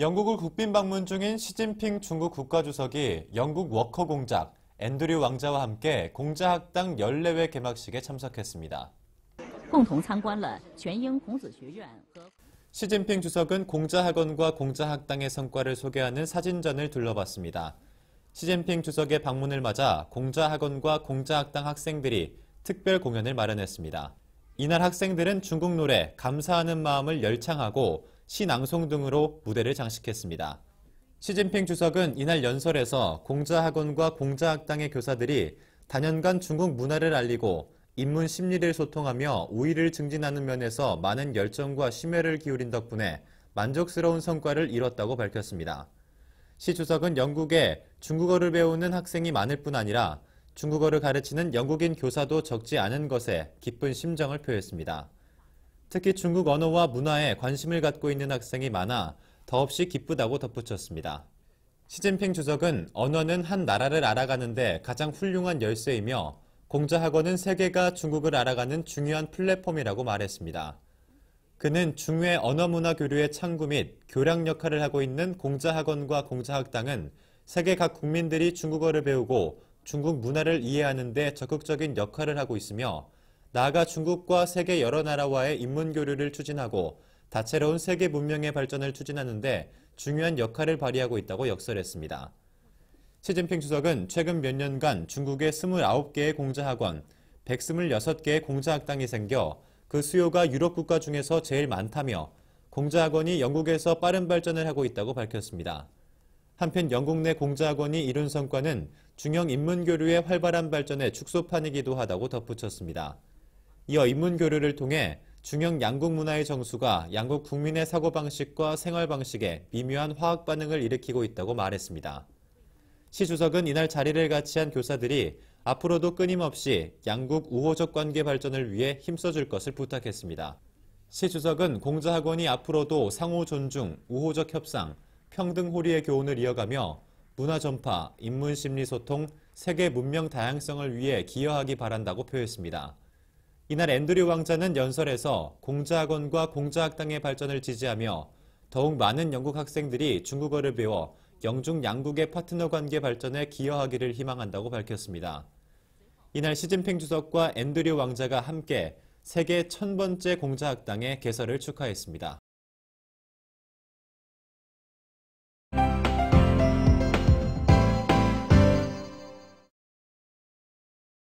영국을 국빈 방문 중인 시진핑 중국 국가주석이 영국 워커 공작 앤드류 왕자와 함께 공자학당 연례회 개막식에 참석했습니다. 시진핑 주석은 공자학원과 공자학당의 성과를 소개하는 사진전을 둘러봤습니다. 시진핑 주석의 방문을 맞아 공자학원과 공자학당 학생들이 특별 공연을 마련했습니다. 이날 학생들은 중국 노래 감사하는 마음을 열창하고 시낭송 등으로 무대를 장식했습니다. 시진핑 주석은 이날 연설에서 공자학원과 공자학당의 교사들이 단연간 중국 문화를 알리고 인문 심리를 소통하며 우위를 증진하는 면에서 많은 열정과 심혈을 기울인 덕분에 만족스러운 성과를 이뤘다고 밝혔습니다. 시 주석은 영국에 중국어를 배우는 학생이 많을 뿐 아니라 중국어를 가르치는 영국인 교사도 적지 않은 것에 기쁜 심정을 표했습니다. 특히 중국 언어와 문화에 관심을 갖고 있는 학생이 많아 더없이 기쁘다고 덧붙였습니다. 시진핑 주석은 언어는 한 나라를 알아가는데 가장 훌륭한 열쇠이며 공자학원은 세계가 중국을 알아가는 중요한 플랫폼이라고 말했습니다. 그는 중외 언어문화 교류의 창구 및 교량 역할을 하고 있는 공자학원과 공자학당은 세계 각 국민들이 중국어를 배우고 중국 문화를 이해하는 데 적극적인 역할을 하고 있으며 나아가 중국과 세계 여러 나라와의 인문교류를 추진하고 다채로운 세계 문명의 발전을 추진하는데 중요한 역할을 발휘하고 있다고 역설했습니다. 시진핑 주석은 최근 몇 년간 중국의 29개의 공자학원, 126개의 공자학당이 생겨 그 수요가 유럽 국가 중에서 제일 많다며 공자학원이 영국에서 빠른 발전을 하고 있다고 밝혔습니다. 한편 영국 내 공자학원이 이룬 성과는 중형 인문교류의 활발한 발전의 축소판이기도 하다고 덧붙였습니다. 이어 인문교류를 통해 중형 양국 문화의 정수가 양국 국민의 사고방식과 생활방식에 미묘한 화학 반응을 일으키고 있다고 말했습니다. 시 주석은 이날 자리를 같이 한 교사들이 앞으로도 끊임없이 양국 우호적 관계 발전을 위해 힘써줄 것을 부탁했습니다. 시 주석은 공자학원이 앞으로도 상호 존중, 우호적 협상, 평등 호리의 교훈을 이어가며 문화 전파, 인문 심리 소통, 세계 문명 다양성을 위해 기여하기 바란다고 표했습니다. 이날 앤드류 왕자는 연설에서 공자학원과 공자학당의 발전을 지지하며 더욱 많은 영국 학생들이 중국어를 배워 영중 양국의 파트너 관계 발전에 기여하기를 희망한다고 밝혔습니다. 이날 시진핑 주석과 앤드류 왕자가 함께 세계 천번째 공자학당의 개설을 축하했습니다.